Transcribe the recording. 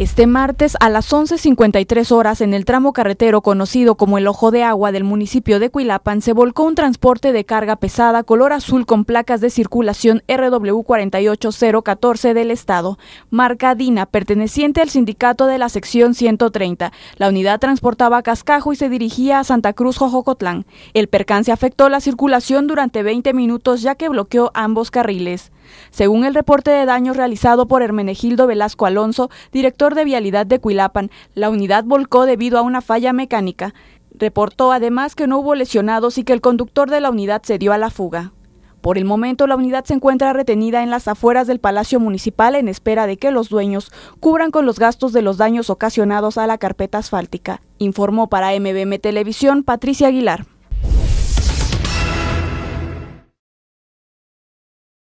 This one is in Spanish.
Este martes a las 11.53 horas en el tramo carretero conocido como el Ojo de Agua del municipio de Cuilapan se volcó un transporte de carga pesada color azul con placas de circulación RW48014 del estado, marca DINA, perteneciente al sindicato de la sección 130. La unidad transportaba cascajo y se dirigía a Santa Cruz Jojocotlán. El percance afectó la circulación durante 20 minutos ya que bloqueó ambos carriles. Según el reporte de daños realizado por Hermenegildo Velasco Alonso, director de vialidad de Cuilapan, la unidad volcó debido a una falla mecánica. Reportó además que no hubo lesionados y que el conductor de la unidad se dio a la fuga. Por el momento, la unidad se encuentra retenida en las afueras del Palacio Municipal en espera de que los dueños cubran con los gastos de los daños ocasionados a la carpeta asfáltica, informó para MBM Televisión Patricia Aguilar.